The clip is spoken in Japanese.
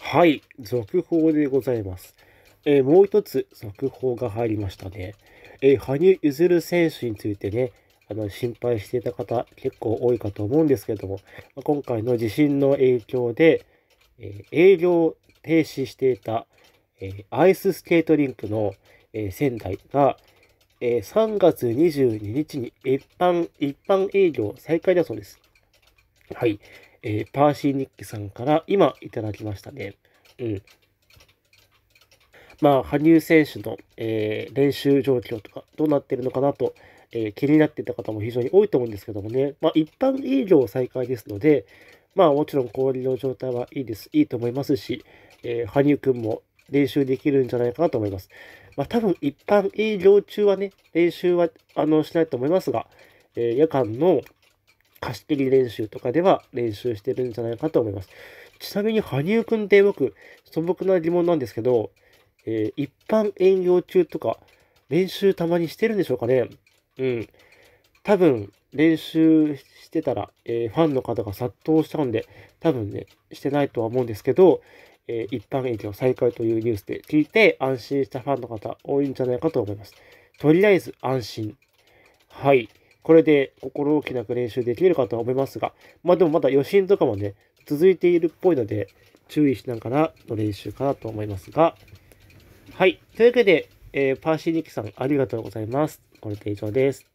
はい、続報でございます。えー、もう一つ続報が入りましたね。えー、羽生結弦選手についてね、あの心配していた方結構多いかと思うんですけれども、今回の地震の影響で、えー、営業停止していた、えアイススケートリンクの、え仙台が、え3月22日に一般一般営業再開だそうです。はい。えー、パーシーニッキさんから今いただきましたね。うん。まあ、羽生選手の、えー、練習状況とか、どうなってるのかなと、えー、気になっていた方も非常に多いと思うんですけどもね、まあ、一般営業再開ですので、まあ、もちろん氷の状態はいいです、いいと思いますし、えー、羽生君も練習できるんじゃないかなと思います。まあ、多分一般営業中はね、練習はあのしないと思いますが、え夜間の貸し切り練習とかでは練習してるんじゃないかと思います。ちなみに、羽生くんって僕、素朴な疑問なんですけど、えー、一般営業中とか、練習たまにしてるんでしょうかねうん。多分、練習してたら、えー、ファンの方が殺到しちゃうんで、多分ね、してないとは思うんですけど、えー、一般営業再開というニュースで聞いて、安心したファンの方、多いんじゃないかと思います。とりあえず、安心。はい。これで心置きなく練習できるかとは思いますが、まあでもまだ余震とかもね、続いているっぽいので、注意しながらの練習かなと思いますが、はい。というわけで、えー、パーシーニキさんありがとうございます。これで以上です。